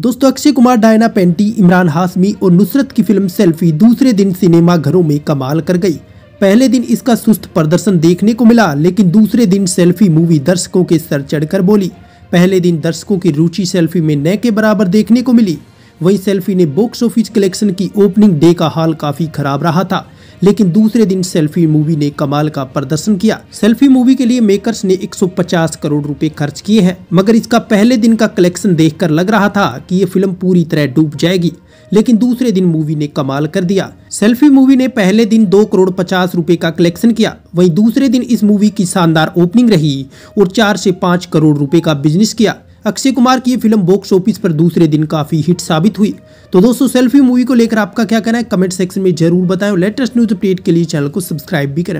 दोस्तों अक्षय कुमार डायना पेंटी इमरान हाशमी और नुसरत की फिल्म सेल्फी दूसरे दिन सिनेमा घरों में कमाल कर गई पहले दिन इसका सुस्त प्रदर्शन देखने को मिला लेकिन दूसरे दिन सेल्फी मूवी दर्शकों के सर चढ़कर बोली पहले दिन दर्शकों की रुचि सेल्फी में न के बराबर देखने को मिली वहीं सेल्फी ने बॉक्स ऑफिस कलेक्शन की ओपनिंग डे का हाल काफ़ी खराब रहा था लेकिन दूसरे दिन सेल्फी मूवी ने कमाल का प्रदर्शन किया सेल्फी मूवी के लिए मेकर्स ने 150 करोड़ रुपए खर्च किए हैं मगर इसका पहले दिन का कलेक्शन देखकर लग रहा था कि ये फिल्म पूरी तरह डूब जाएगी लेकिन दूसरे दिन मूवी ने कमाल कर दिया सेल्फी मूवी ने पहले दिन दो करोड़ पचास रुपए का कलेक्शन किया वहीं दूसरे दिन इस मूवी की शानदार ओपनिंग रही और चार से पाँच करोड़ रुपए का बिजनेस किया अक्षय कुमार की ये फिल्म बॉक्स ऑफिस पर दूसरे दिन काफी हिट साबित हुई तो दोस्तों सेल्फी मूवी को लेकर आपका क्या कहना है कमेंट सेक्शन में जरूर बताएं और लेटेस्ट न्यूज अपडेट के लिए चैनल को सब्सक्राइब भी करें